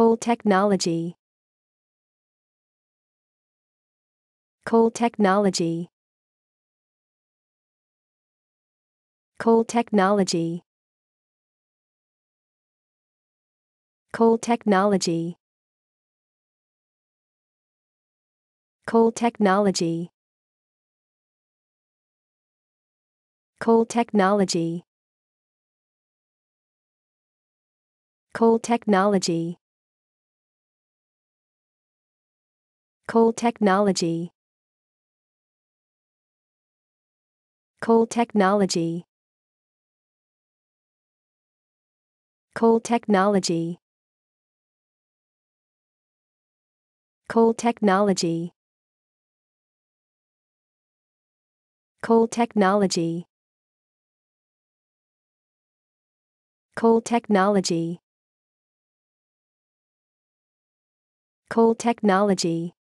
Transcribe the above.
Coal technology. Coal technology. Coal technology. Coal technology. Coal technology. Coal technology. Coal technology. Coal technology. Coal technology. Coal technology. Coal technology. Coal technology. Coal technology. Coal technology.